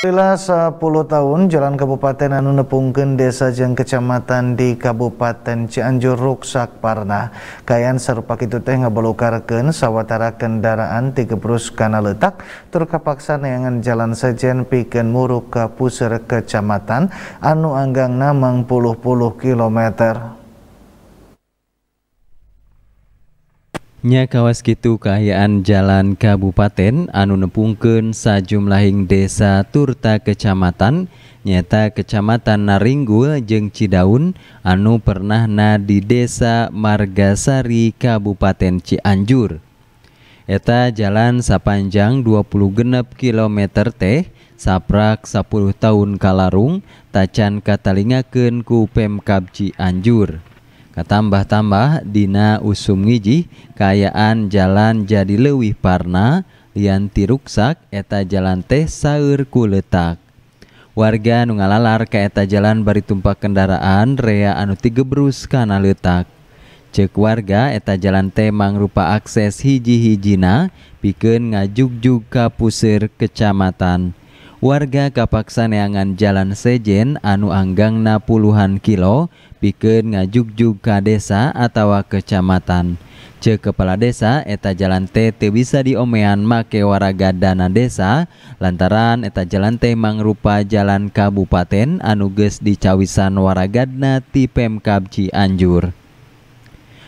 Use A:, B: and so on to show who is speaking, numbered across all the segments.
A: Setelah 10 tahun, Jalan Kabupaten Anu Nepungken Desa Jeng Kecamatan di Kabupaten Cianjur rusak Parna. Kayan serupa itu teh ngebelukarkan sawatara kendaraan tiga berus karena letak, terkapaksa neangan jalan sejen piken muruk ke pusir kecamatan, anu anggang namang puluh-puluh kilometer.
B: Kawaskitu Kahyan Jalan Kabupaten Anu Nepungkeun sajumlahing Desa Turta Kecamatan, nyata Kecamatan Narringgul Jeng Cidaun, Anu pernah na dia Margasari Kabupaten Cianjur. Eta Jalan sapanjang 20 genepkm teh, saprak 10 tahun Kalarung, Tacan Katlingaken Kupem Kapci Anjur. Ka tambah-tambah Dina ussum ngiji, Kaayaan Ja jadi lewih parna, Liantiruksak eta Ja teh Saur kuletak. Warga nu ngalalar ke eta Ja Baritumpa kendaraaan Rea Anu Tigebrus Kan letak. Cek warga eta Ja Temang rupa akses hijihijina, pike ngajug jugapusir Kecamatan. warga Kapaksaneangan Jalan Sejen anu anggangna puluhan kilo pikeun ngajugjuk ka desa atawa kecamatan. Ce kepala desa eta jalan teh teu bisa diomean make waraga dana desa lantaran eta jalan teh mangrupa jalan kabupaten anu geus dicawisan waragadna ti Pemkab Cianjur.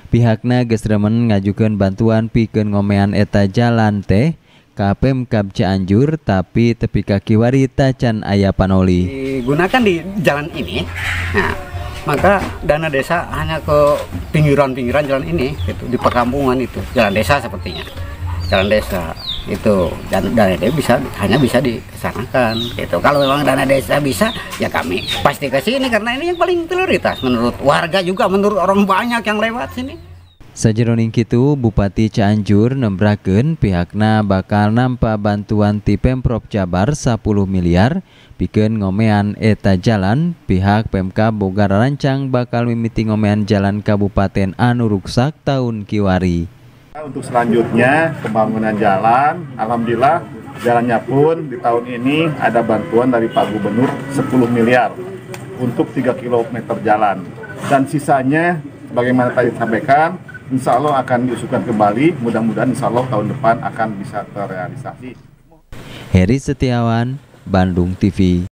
B: Pihakna geus remen ngajukeun bantuan pikeun ngomean eta jalan teh KPM Kap Cianjur tapi tepi kaki warita can ayah panoli
C: digunakan di jalan ini nah maka dana desa hanya ke pinggiran-pinggiran jalan ini gitu di perkampungan itu jalan desa sepertinya jalan desa itu dan dana desa bisa hanya bisa disanakan itu. kalau memang dana desa bisa ya kami pasti ke sini karena ini yang paling prioritas menurut warga juga menurut orang banyak yang lewat sini
B: Sajeroning itu, Bupati Cianjur nembraken pihaknya bakal nampak bantuan ti Pemprov Jabar 10 miliar bikin ngomean eta jalan pihak PMK Bogar Rancang bakal mimiti ngomean jalan Kabupaten Anu Ruksak tahun Kiwari.
D: Untuk selanjutnya pembangunan jalan, Alhamdulillah jalannya pun di tahun ini ada bantuan dari Pak Gubernur 10 miliar untuk 3 km jalan. Dan sisanya, bagaimana tadi sampaikan, insya Allah akan diusulkan kembali. Mudah-mudahan insya Allah tahun depan akan bisa terrealisasi.
B: Heri Setiawan, Bandung TV.